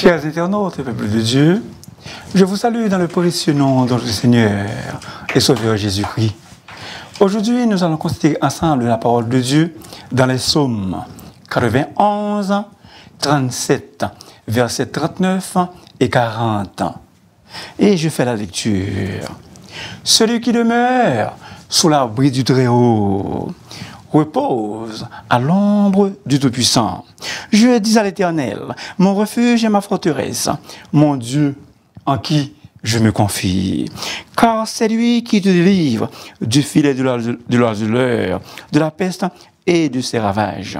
Chers internautes, peuples de Dieu, je vous salue dans le précieux nom de notre Seigneur et Sauveur Jésus-Christ. Aujourd'hui, nous allons considérer ensemble la parole de Dieu dans les psaumes 91, 37, versets 39 et 40. Et je fais la lecture. Celui qui demeure sous l'abri du Très-Haut repose à l'ombre du Tout-Puissant. Je dis à l'Éternel, mon refuge et ma forteresse, mon Dieu en qui je me confie. Car c'est lui qui te délivre du filet de l'azuleur, de la peste et de ses ravages.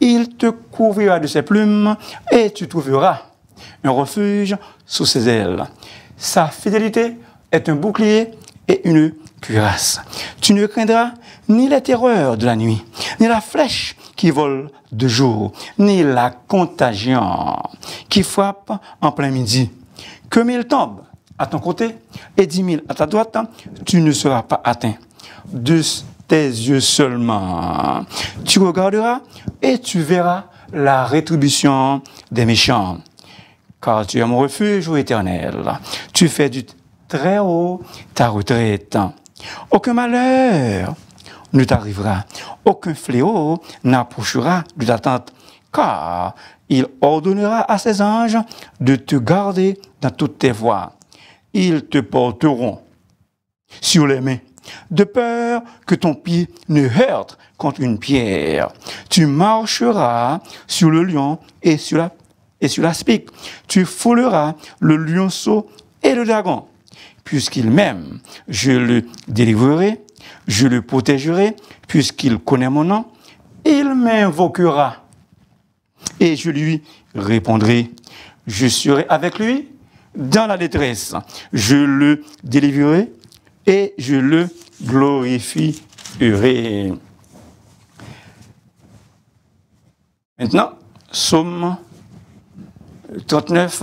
Il te couvrira de ses plumes et tu trouveras un refuge sous ses ailes. Sa fidélité est un bouclier et une tu ne craindras ni les terreur de la nuit, ni la flèche qui vole de jour, ni la contagion qui frappe en plein midi. Que mille tombent à ton côté et dix mille à ta droite, tu ne seras pas atteint. De tes yeux seulement, tu regarderas et tu verras la rétribution des méchants. Car tu es mon refuge, ô Éternel. Tu fais du très haut ta retraite. Aucun malheur ne t'arrivera, aucun fléau n'approchera de ta tente, car il ordonnera à ses anges de te garder dans toutes tes voies. Ils te porteront sur les mains, de peur que ton pied ne heurte contre une pierre. Tu marcheras sur le lion et sur la, et sur spique. Tu fouleras le lionceau et le dragon puisqu'il m'aime, je le délivrerai, je le protégerai, puisqu'il connaît mon nom, il m'invoquera. Et je lui répondrai, je serai avec lui dans la détresse, je le délivrerai et je le glorifierai. Maintenant, Somme 39.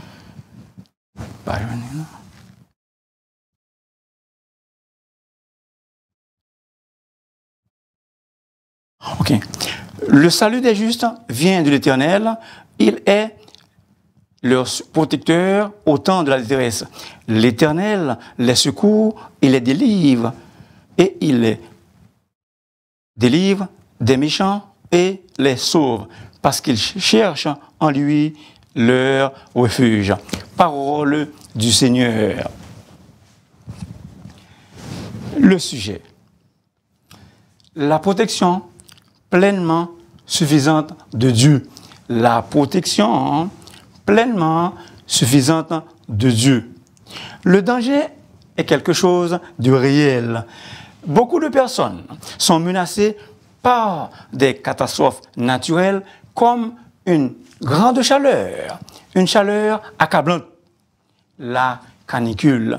salut des justes vient de l'Éternel. Il est leur protecteur au temps de la détresse. L'Éternel les secoue il les délivre. Et il les délivre des méchants et les sauve, parce qu'ils cherchent en lui leur refuge. Parole du Seigneur. Le sujet. La protection pleinement suffisante de Dieu. La protection hein, pleinement suffisante de Dieu. Le danger est quelque chose de réel. Beaucoup de personnes sont menacées par des catastrophes naturelles comme une grande chaleur, une chaleur accablante, la canicule.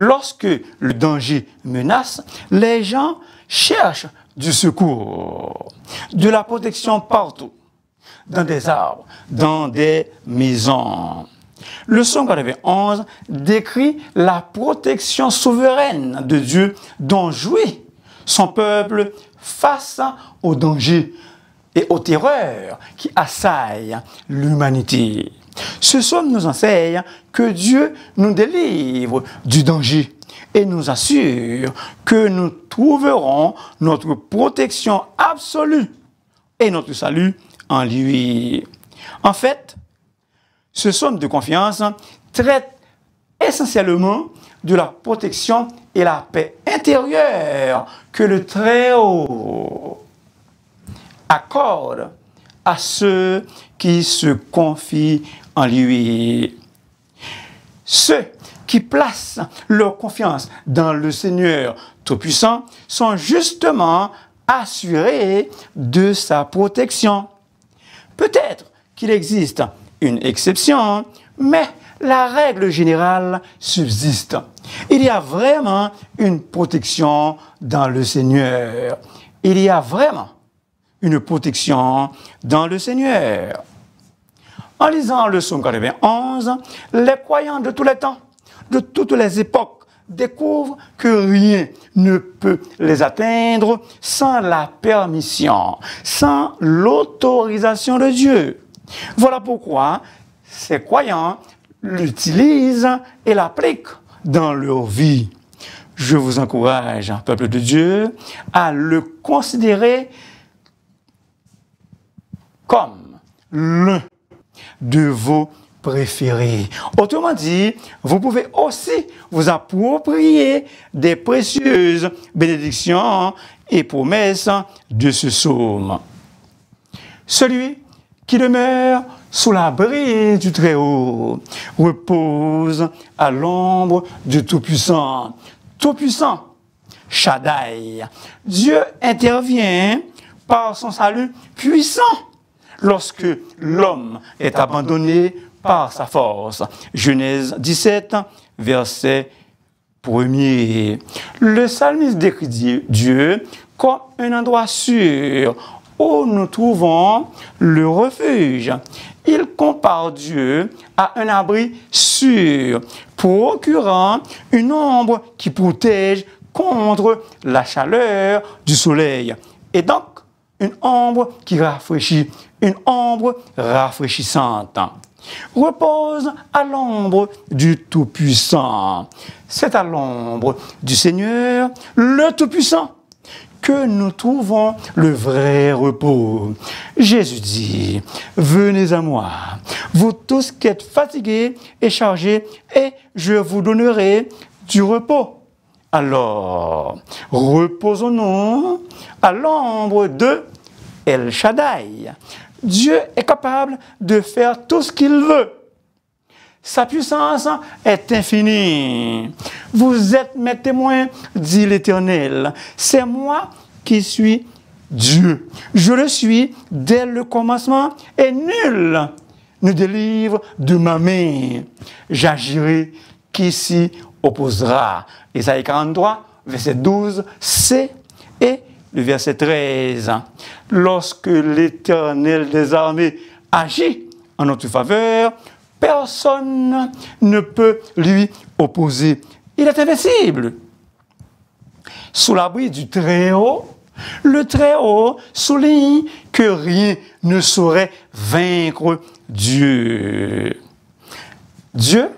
Lorsque le danger menace, les gens cherchent du secours, de la protection partout, dans des arbres, dans des maisons. Le son 91 décrit la protection souveraine de Dieu dont jouit son peuple face aux dangers et aux terreurs qui assaillent l'humanité. Ce somme nous enseigne que Dieu nous délivre du danger et nous assure que nous trouverons notre protection absolue et notre salut en lui. En fait, ce somme de confiance traite essentiellement de la protection et la paix intérieure que le Très-Haut accorde à ceux qui se confient en lui. Ceux qui placent leur confiance dans le Seigneur Tout-Puissant sont justement assurés de sa protection. Peut-être qu'il existe une exception, mais la règle générale subsiste. Il y a vraiment une protection dans le Seigneur. Il y a vraiment une protection dans le Seigneur. En lisant le psaume 91, les croyants de tous les temps, de toutes les époques, découvrent que rien ne peut les atteindre sans la permission, sans l'autorisation de Dieu. Voilà pourquoi ces croyants l'utilisent et l'appliquent dans leur vie. Je vous encourage, peuple de Dieu, à le considérer comme le de vos préférés. Autrement dit, vous pouvez aussi vous approprier des précieuses bénédictions et promesses de ce psaume. Celui qui demeure sous l'abri du Très-Haut repose à l'ombre du Tout-Puissant. Tout-Puissant, Shaddai. Dieu intervient par son salut puissant lorsque l'homme est abandonné par sa force. Genèse 17, verset 1er. Le psalmiste décrit Dieu comme un endroit sûr où nous trouvons le refuge. Il compare Dieu à un abri sûr, procurant une ombre qui protège contre la chaleur du soleil. Et donc, une ombre qui rafraîchit une ombre rafraîchissante. Repose à l'ombre du Tout-Puissant. C'est à l'ombre du Seigneur, le Tout-Puissant, que nous trouvons le vrai repos. Jésus dit, venez à moi, vous tous qui êtes fatigués et chargés, et je vous donnerai du repos. Alors, reposons-nous à l'ombre de El Shaddai, Dieu est capable de faire tout ce qu'il veut. Sa puissance est infinie. Vous êtes mes témoins, dit l'Éternel. C'est moi qui suis Dieu. Je le suis dès le commencement et nul ne délivre de ma main. J'agirai qui s'y opposera. Isaïe 43, verset 12, c'est et le verset 13. Hein. Lorsque l'Éternel des armées agit en notre faveur, personne ne peut lui opposer. Il est invincible. Sous l'abri du Très-Haut, le Très-Haut souligne que rien ne saurait vaincre Dieu. Dieu,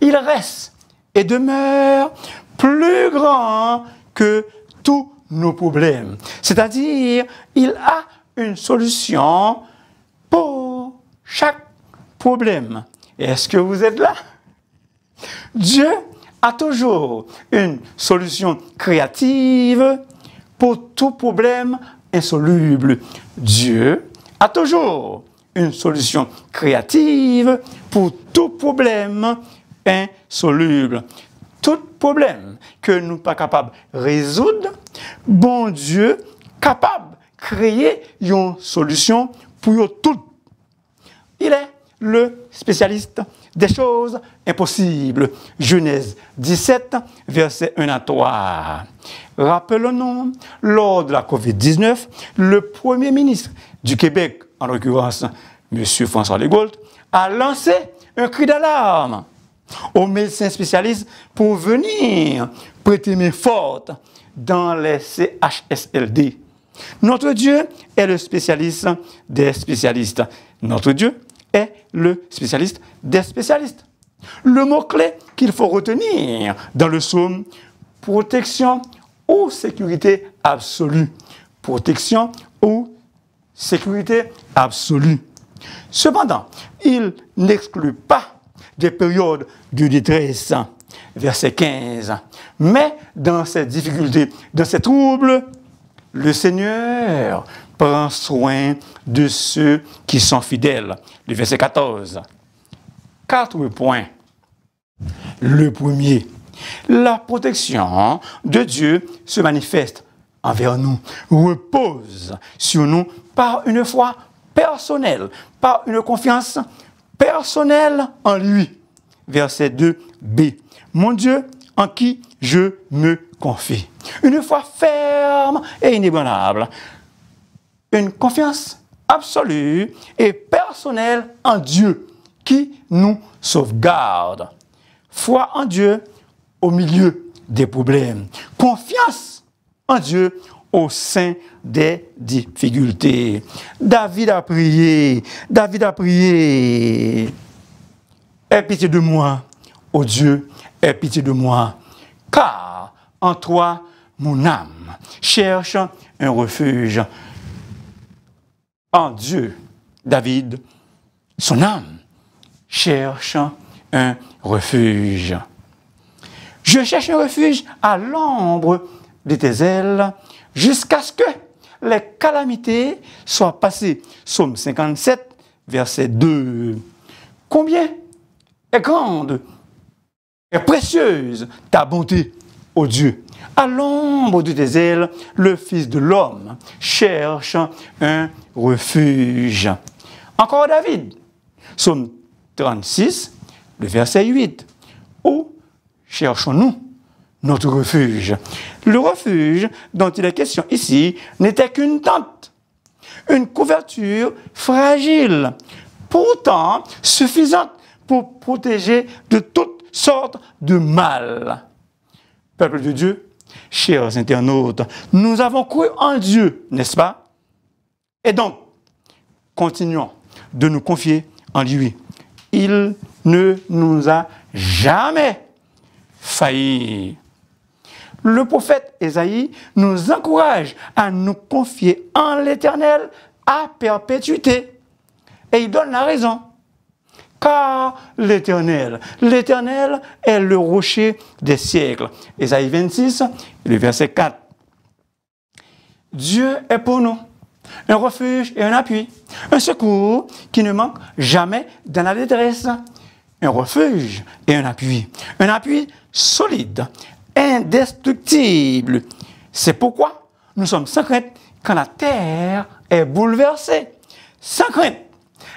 il reste et demeure plus grand que tout nos problèmes. C'est-à-dire, il a une solution pour chaque problème. Est-ce que vous êtes là Dieu a toujours une solution créative pour tout problème insoluble. Dieu a toujours une solution créative pour tout problème insoluble tout problème que nous pas de résoudre, bon Dieu capable créer une solution pour tout. Il est le spécialiste des choses impossibles. Genèse 17, verset 1 à 3. Rappelons-nous, lors de la COVID-19, le premier ministre du Québec, en l'occurrence M. François Legault, a lancé un cri d'alarme aux médecins spécialistes pour venir prêter main forte dans les CHSLD. Notre Dieu est le spécialiste des spécialistes. Notre Dieu est le spécialiste des spécialistes. Le mot-clé qu'il faut retenir dans le psaume, protection ou sécurité absolue. Protection ou sécurité absolue. Cependant, il n'exclut pas des périodes de détresse, verset 15. Mais dans ces difficultés, dans ces troubles, le Seigneur prend soin de ceux qui sont fidèles. Le verset 14. Quatre points. Le premier, la protection de Dieu se manifeste envers nous, repose sur nous par une foi personnelle, par une confiance personnel en lui. Verset 2b. Mon Dieu, en qui je me confie. Une foi ferme et inébranlable. Une confiance absolue et personnelle en Dieu qui nous sauvegarde. Foi en Dieu au milieu des problèmes. Confiance en Dieu au sein des difficultés. David a prié, David a prié, aie pitié de moi, ô Dieu, aie pitié de moi, car en toi, mon âme cherche un refuge. En Dieu, David, son âme cherche un refuge. Je cherche un refuge à l'ombre de tes ailes jusqu'à ce que les calamités soient passées. Psaume 57, verset 2. Combien est grande et précieuse ta bonté, ô Dieu. À l'ombre de tes ailes, le Fils de l'homme cherche un refuge. Encore David, psaume 36, le verset 8. Où cherchons-nous notre refuge. Le refuge dont il est question ici n'était qu'une tente, une couverture fragile, pourtant suffisante pour protéger de toutes sortes de mal. Peuple de Dieu, chers internautes, nous avons cru en Dieu, n'est-ce pas Et donc, continuons de nous confier en lui. Il ne nous a jamais failli le prophète Esaïe nous encourage à nous confier en l'Éternel à perpétuité. Et il donne la raison. Car l'Éternel, l'Éternel est le rocher des siècles. Esaïe 26, le verset 4. Dieu est pour nous un refuge et un appui, un secours qui ne manque jamais dans la détresse, un refuge et un appui, un appui solide, indestructible. C'est pourquoi nous sommes sans crainte quand la terre est bouleversée. Sans crainte.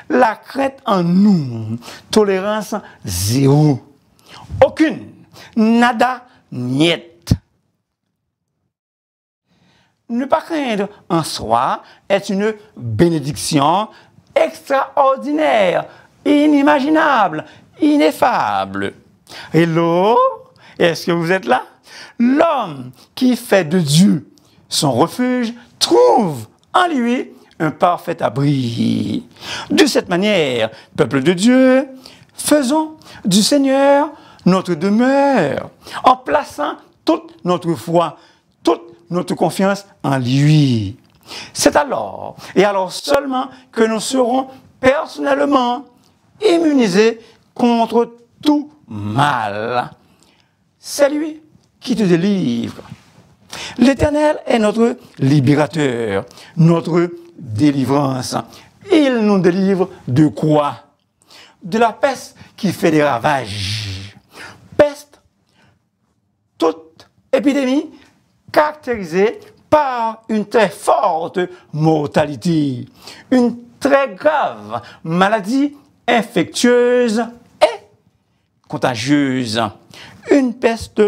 La crainte en nous. Tolérance zéro. Aucune. Nada, niette. Ne pas craindre en soi est une bénédiction extraordinaire, inimaginable, ineffable. Hello est-ce que vous êtes là L'homme qui fait de Dieu son refuge trouve en lui un parfait abri. De cette manière, peuple de Dieu, faisons du Seigneur notre demeure en plaçant toute notre foi, toute notre confiance en lui. C'est alors, et alors seulement, que nous serons personnellement immunisés contre tout mal c'est lui qui te délivre. L'Éternel est notre libérateur, notre délivrance. Il nous délivre de quoi De la peste qui fait des ravages. Peste, toute épidémie caractérisée par une très forte mortalité, une très grave maladie infectieuse contagieuse, une peste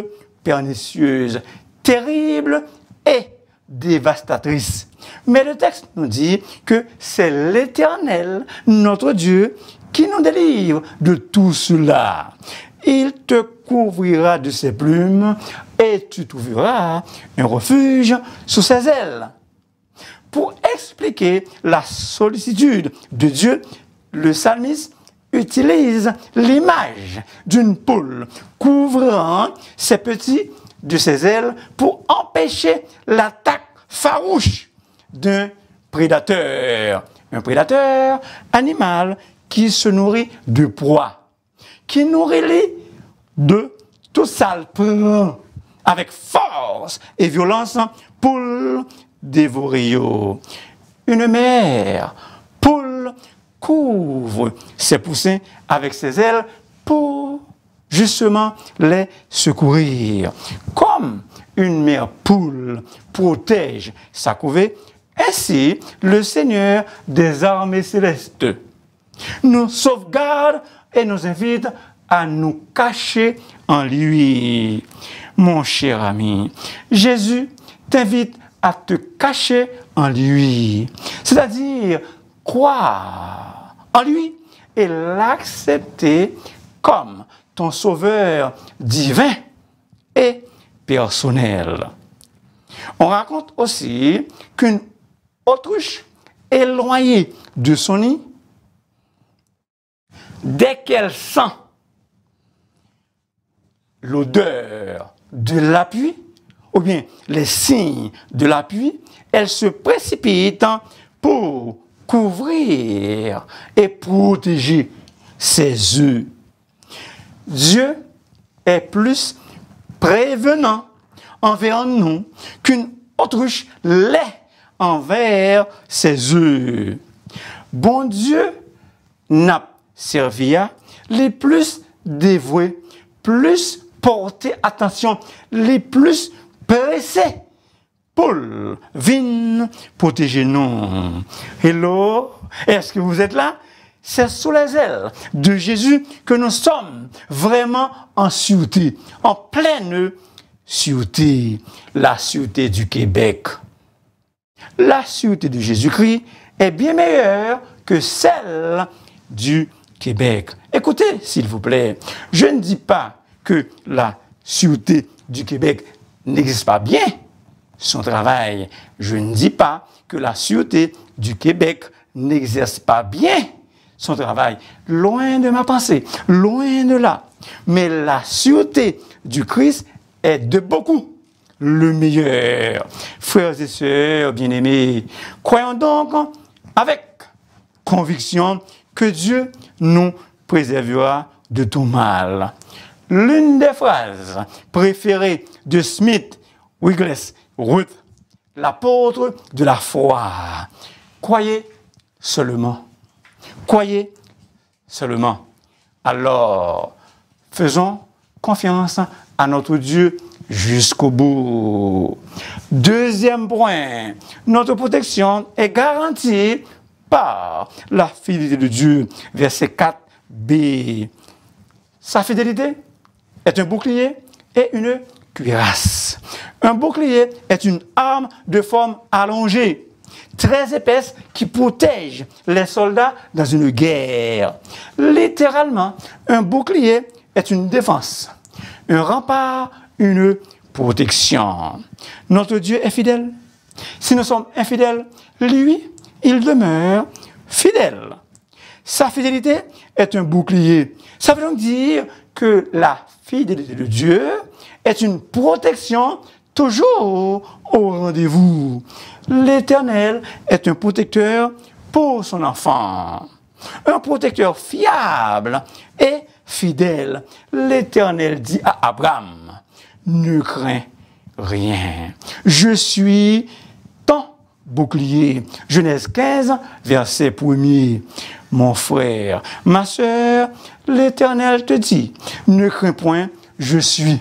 pernicieuse, terrible et dévastatrice. Mais le texte nous dit que c'est l'Éternel, notre Dieu, qui nous délivre de tout cela. Il te couvrira de ses plumes et tu trouveras un refuge sous ses ailes. Pour expliquer la sollicitude de Dieu, le psalmiste utilise l'image d'une poule couvrant ses petits de ses ailes pour empêcher l'attaque farouche d'un prédateur. Un prédateur animal qui se nourrit de proie, qui nourrit les de tout avec force et violence poule dévorer. Une mère couvre ses poussins avec ses ailes pour justement les secourir. Comme une mère poule protège sa couvée, ainsi le Seigneur des armées célestes nous sauvegarde et nous invite à nous cacher en lui. Mon cher ami, Jésus t'invite à te cacher en lui. C'est-à-dire croire en lui et l'accepter comme ton sauveur divin et personnel. On raconte aussi qu'une autruche éloignée de son nid, dès qu'elle sent l'odeur de l'appui, ou bien les signes de l'appui, elle se précipite pour couvrir et protéger ses œufs. Dieu est plus prévenant envers nous qu'une autruche l'est envers ses œufs. Bon Dieu n'a servi à les plus dévoués, plus portés attention, les plus pressés Paul, vine, protégez nous. Hello, est-ce que vous êtes là? C'est sous les ailes de Jésus que nous sommes vraiment en sûreté, en pleine sûreté, la sûreté du Québec. La sûreté de Jésus-Christ est bien meilleure que celle du Québec. Écoutez, s'il vous plaît, je ne dis pas que la sûreté du Québec n'existe pas bien son travail. Je ne dis pas que la Sûreté du Québec n'exerce pas bien son travail. Loin de ma pensée, loin de là. Mais la Sûreté du Christ est de beaucoup le meilleur. Frères et sœurs bien-aimés, croyons donc avec conviction que Dieu nous préservera de tout mal. L'une des phrases préférées de Smith Wiggles Ruth, l'apôtre de la foi. Croyez seulement. Croyez seulement. Alors, faisons confiance à notre Dieu jusqu'au bout. Deuxième point, notre protection est garantie par la fidélité de Dieu. Verset 4b. Sa fidélité est un bouclier et une cuirasse. Un bouclier est une arme de forme allongée, très épaisse, qui protège les soldats dans une guerre. Littéralement, un bouclier est une défense, un rempart, une protection. Notre Dieu est fidèle. Si nous sommes infidèles, lui, il demeure fidèle. Sa fidélité est un bouclier. Ça veut donc dire que la fidélité de Dieu est une protection toujours au rendez-vous. L'Éternel est un protecteur pour son enfant, un protecteur fiable et fidèle. L'Éternel dit à Abraham, ne crains rien. Je suis ton bouclier. Genèse 15, verset 1 mon frère, ma sœur, l'Éternel te dit, ne crains point, je suis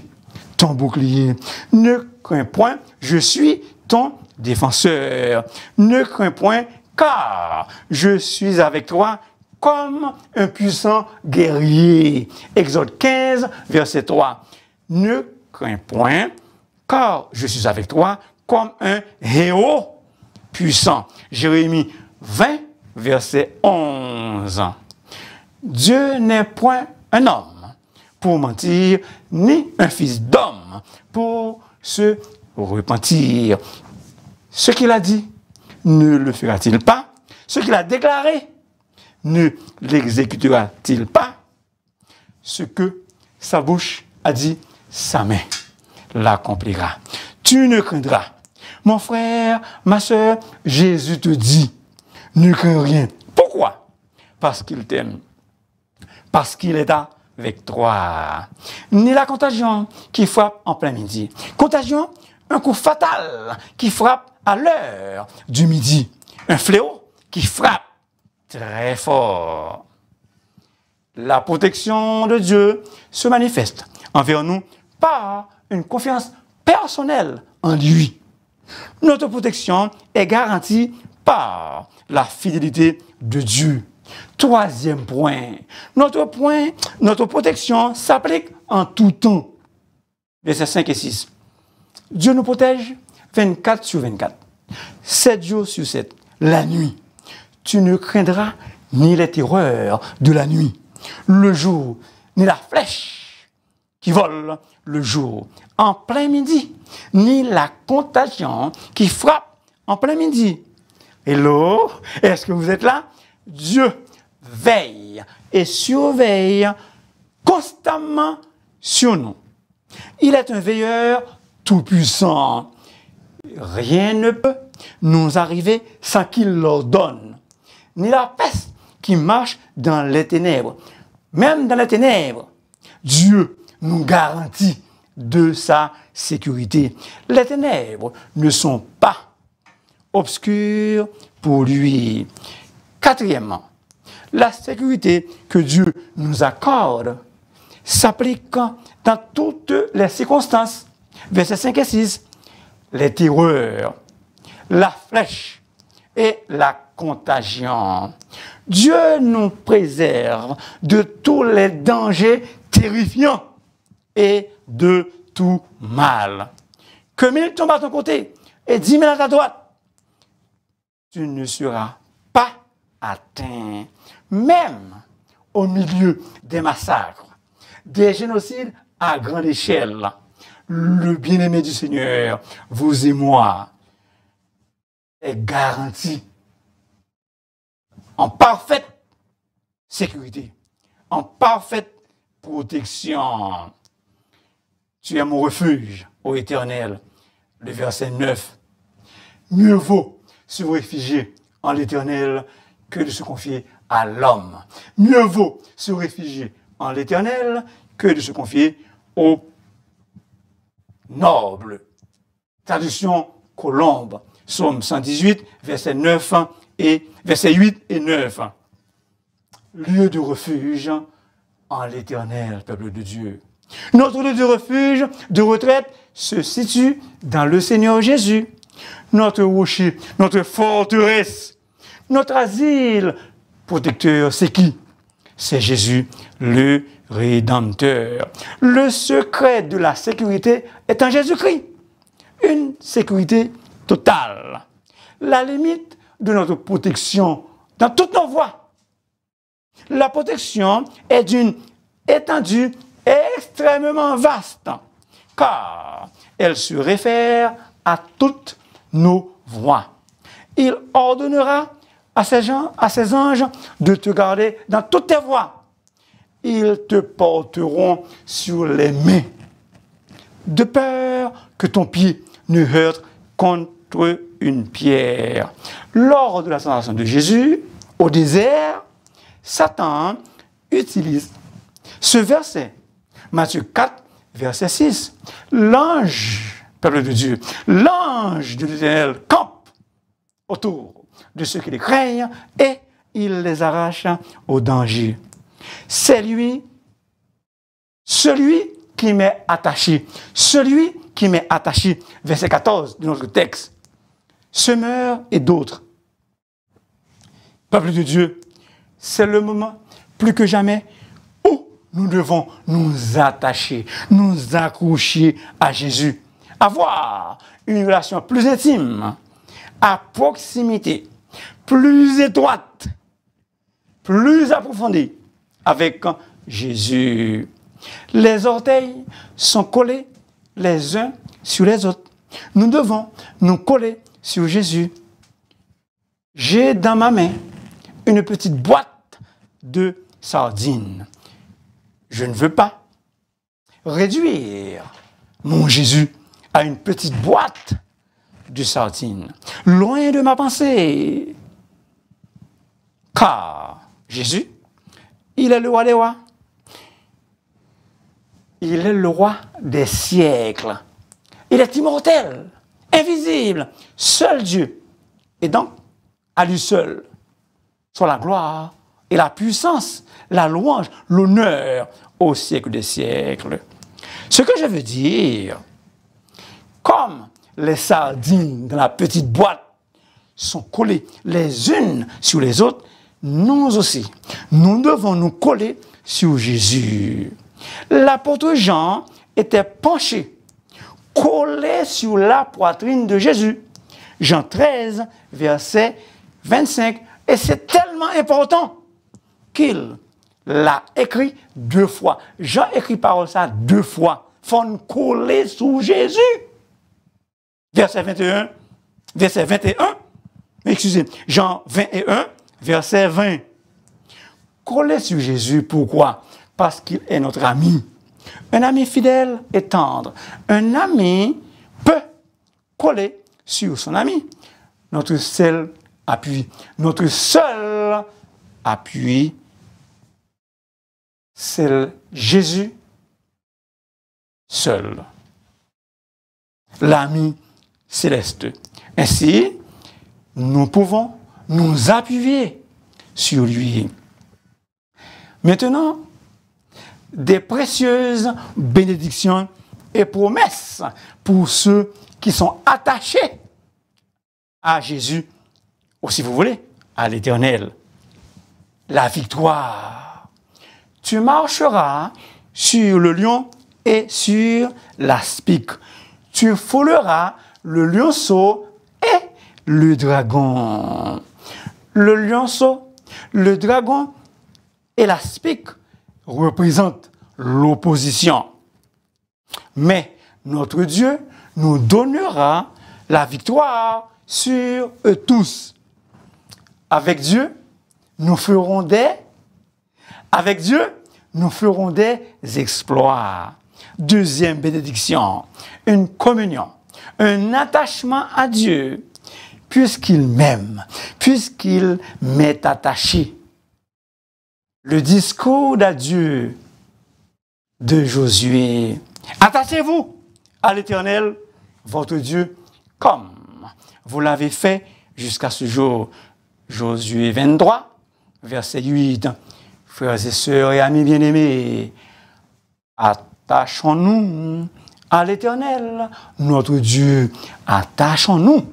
ton bouclier. Ne crains point, je suis ton défenseur. Ne crains point, car je suis avec toi comme un puissant guerrier. Exode 15, verset 3. Ne crains point, car je suis avec toi comme un héros puissant. Jérémie 20, verset 11. Dieu n'est point un homme pour mentir, ni un fils d'homme pour se repentir. Ce qu'il a dit, ne le fera-t-il pas Ce qu'il a déclaré, ne l'exécutera-t-il pas Ce que sa bouche a dit, sa main l'accomplira. Tu ne craindras. Mon frère, ma soeur, Jésus te dit, ne crains rien. Pourquoi Parce qu'il t'aime. Parce qu'il est à victoire. Ni la contagion qui frappe en plein midi. Contagion, un coup fatal qui frappe à l'heure du midi. Un fléau qui frappe très fort. La protection de Dieu se manifeste envers nous par une confiance personnelle en lui. Notre protection est garantie par la fidélité de Dieu. Troisième point, notre point, notre protection s'applique en tout temps. Versets 5 et 6. Dieu nous protège 24 sur 24, 7 jours sur 7, la nuit. Tu ne craindras ni les terreurs de la nuit, le jour, ni la flèche qui vole le jour en plein midi, ni la contagion qui frappe en plein midi. Hello, est-ce que vous êtes là? Dieu veille et surveille constamment sur nous. Il est un veilleur tout-puissant. Rien ne peut nous arriver sans qu'il l'ordonne. Ni la peste qui marche dans les ténèbres. Même dans les ténèbres, Dieu nous garantit de sa sécurité. Les ténèbres ne sont pas obscures pour lui. Quatrièmement, la sécurité que Dieu nous accorde s'applique dans toutes les circonstances. Versets 5 et 6. Les terreurs, la flèche et la contagion. Dieu nous préserve de tous les dangers terrifiants et de tout mal. Que mille tombent à ton côté et dix mille à ta droite, tu ne seras atteint, même au milieu des massacres, des génocides à grande échelle. Le bien-aimé du Seigneur, vous et moi, est garanti en parfaite sécurité, en parfaite protection. Tu es mon refuge, ô Éternel. Le verset 9. Mieux vaut se réfugier en l'Éternel que de se confier à l'homme. Mieux vaut se réfugier en l'éternel que de se confier aux nobles. Traduction Colombe, Psaume 118, verset 9 et verset 8 et 9. Lieu de refuge en l'éternel, peuple de Dieu. Notre lieu de refuge, de retraite, se situe dans le Seigneur Jésus, notre rocher, notre forteresse, notre asile. Protecteur, c'est qui C'est Jésus, le Rédempteur. Le secret de la sécurité est en Jésus-Christ. Une sécurité totale. La limite de notre protection dans toutes nos voies. La protection est d'une étendue extrêmement vaste, car elle se réfère à toutes nos voies. Il ordonnera à ces gens, à anges, de te garder dans toutes tes voies. Ils te porteront sur les mains, de peur que ton pied ne heurte contre une pierre. Lors de la de Jésus, au désert, Satan utilise ce verset, Matthieu 4, verset 6. L'ange, peuple de Dieu, l'ange de l'Éternel campe autour de ceux qui les craignent et il les arrache au danger. C'est lui, celui qui m'est attaché, celui qui m'est attaché. Verset 14 de notre texte. meurt et d'autres. Peuple de Dieu, c'est le moment plus que jamais où nous devons nous attacher, nous accoucher à Jésus, avoir une relation plus intime, à proximité plus étroite, plus approfondie avec Jésus. Les orteils sont collés les uns sur les autres. Nous devons nous coller sur Jésus. J'ai dans ma main une petite boîte de sardines. Je ne veux pas réduire mon Jésus à une petite boîte de loin de ma pensée. Car Jésus, il est le roi des rois. Il est le roi des siècles. Il est immortel, invisible, seul Dieu. Et donc, à lui seul, soit la gloire et la puissance, la louange, l'honneur au siècle des siècles. Ce que je veux dire, comme les sardines dans la petite boîte sont collées les unes sur les autres, nous aussi, nous devons nous coller sur Jésus. L'apôtre Jean était penché, collé sur la poitrine de Jésus. Jean 13, verset 25. Et c'est tellement important qu'il l'a écrit deux fois. Jean écrit parole ça deux fois. Faut nous coller sous Jésus verset 21, verset 21, excusez, Jean 21, verset 20. Coller sur Jésus, pourquoi Parce qu'il est notre ami. Un ami fidèle et tendre. Un ami peut coller sur son ami. Notre seul appui, notre seul appui, c'est Jésus seul. L'ami céleste. Ainsi, nous pouvons nous appuyer sur lui. Maintenant, des précieuses bénédictions et promesses pour ceux qui sont attachés à Jésus, ou si vous voulez, à l'Éternel. La victoire. Tu marcheras sur le lion et sur la spique. Tu fouleras le lionceau et le dragon. Le lionceau, le dragon et la spique représentent l'opposition. Mais notre Dieu nous donnera la victoire sur eux tous. Avec Dieu, nous ferons des... Avec Dieu, nous ferons des exploits. Deuxième bénédiction, une communion un attachement à Dieu, puisqu'il m'aime, puisqu'il m'est attaché. Le discours d'adieu de Josué. Attachez-vous à l'Éternel, votre Dieu, comme vous l'avez fait jusqu'à ce jour. Josué 23, verset 8. Frères et sœurs et amis bien-aimés, attachons-nous à l'Éternel, notre Dieu. Attachons-nous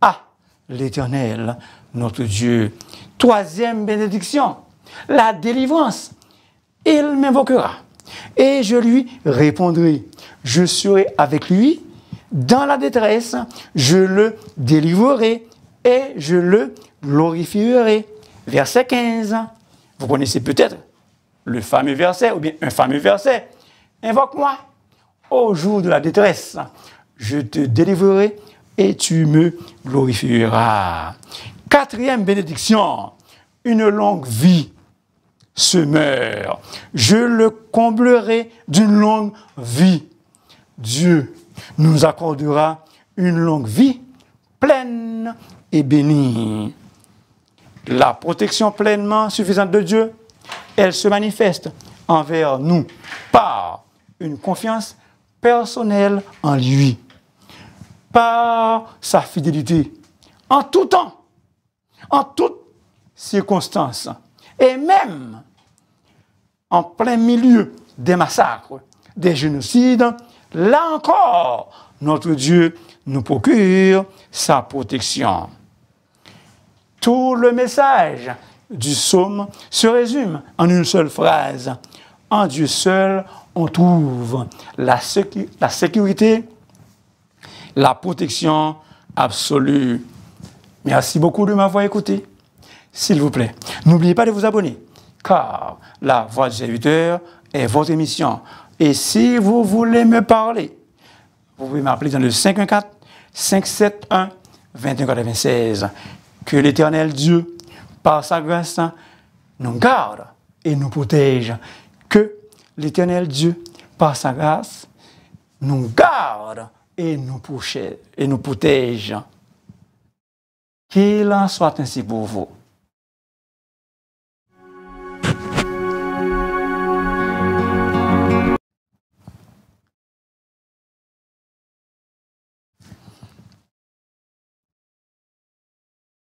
à l'Éternel, notre Dieu. Troisième bénédiction, la délivrance. Il m'invoquera et je lui répondrai. Je serai avec lui dans la détresse. Je le délivrerai et je le glorifierai. Verset 15. Vous connaissez peut-être le fameux verset ou bien un fameux verset. Invoque-moi au jour de la détresse, je te délivrerai et tu me glorifieras. Quatrième bénédiction, une longue vie se meurt. Je le comblerai d'une longue vie. Dieu nous accordera une longue vie pleine et bénie. La protection pleinement suffisante de Dieu, elle se manifeste envers nous par une confiance personnel en lui, par sa fidélité, en tout temps, en toutes circonstances, et même en plein milieu des massacres, des génocides, là encore, notre Dieu nous procure sa protection. Tout le message du psaume se résume en une seule phrase. En Dieu seul, on trouve la, la sécurité, la protection absolue. Merci beaucoup de m'avoir écouté. S'il vous plaît, n'oubliez pas de vous abonner, car la voix du serviteur est votre émission. Et si vous voulez me parler, vous pouvez m'appeler dans le 514-571-2196. Que l'Éternel Dieu, par sa grâce, nous garde et nous protège l'Éternel Dieu, par sa grâce, nous garde et nous, protège. Qu'il en soit ainsi pour vous.